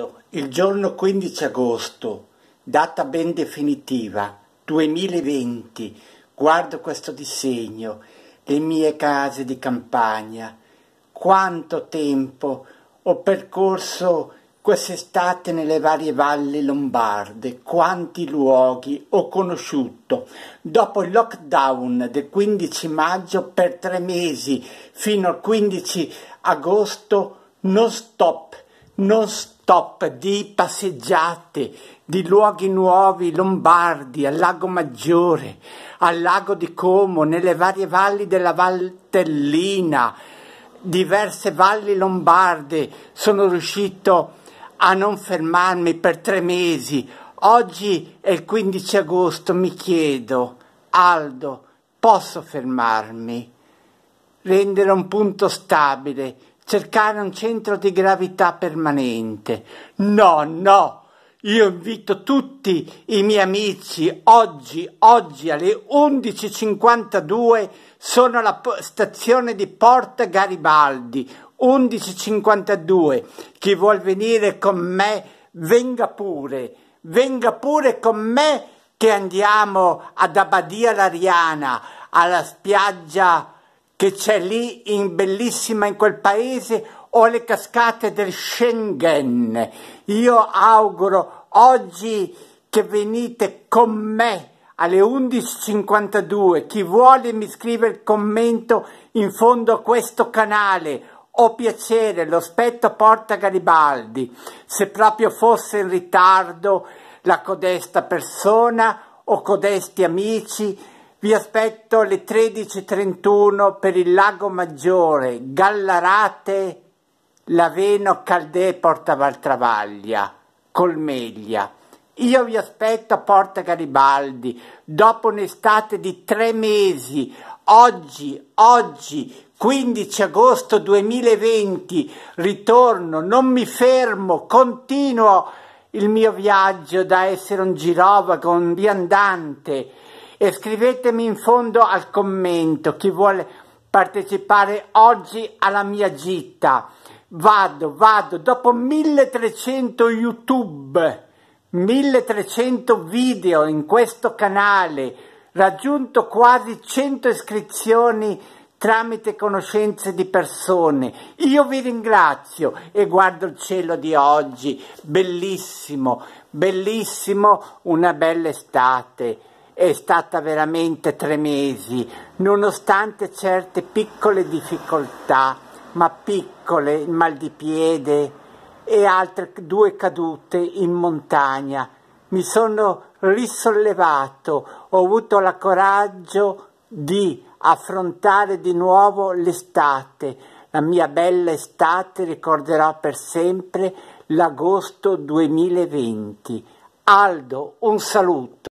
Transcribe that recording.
ricordo, il giorno 15 agosto, data ben definitiva, 2020, guardo questo disegno, le mie case di campagna. Quanto tempo ho percorso quest'estate nelle varie valli lombarde, quanti luoghi ho conosciuto. Dopo il lockdown del 15 maggio per tre mesi fino al 15 agosto, non stop non stop di passeggiate, di luoghi nuovi, lombardi, al lago Maggiore, al lago di Como, nelle varie valli della Valtellina, diverse valli lombarde, sono riuscito a non fermarmi per tre mesi. Oggi è il 15 agosto, mi chiedo, Aldo, posso fermarmi? Rendere un punto stabile cercare un centro di gravità permanente. No, no, io invito tutti i miei amici oggi, oggi alle 11.52 sono alla stazione di Porta Garibaldi, 11.52. Chi vuol venire con me, venga pure, venga pure con me che andiamo ad Abadia Lariana, alla spiaggia che c'è lì in bellissima in quel paese o le cascate del Schengen. Io auguro oggi che venite con me alle 11.52. Chi vuole mi scrive il commento in fondo a questo canale. Ho piacere, lo spetto porta Garibaldi. Se proprio fosse in ritardo la codesta persona o codesti amici, vi aspetto alle 13.31 per il Lago Maggiore, Gallarate, Laveno, Caldè, Porta Valtravaglia, Colmeglia. Io vi aspetto a Porta Garibaldi, dopo un'estate di tre mesi, oggi, oggi, 15 agosto 2020, ritorno, non mi fermo, continuo il mio viaggio da essere un girovago, un viandante, e scrivetemi in fondo al commento chi vuole partecipare oggi alla mia gita. Vado, vado, dopo 1300 YouTube, 1300 video in questo canale, raggiunto quasi 100 iscrizioni tramite conoscenze di persone. Io vi ringrazio e guardo il cielo di oggi, bellissimo, bellissimo, una bella estate è stata veramente tre mesi, nonostante certe piccole difficoltà, ma piccole, il mal di piede e altre due cadute in montagna. Mi sono risollevato, ho avuto la coraggio di affrontare di nuovo l'estate, la mia bella estate ricorderò per sempre l'agosto 2020. Aldo, un saluto.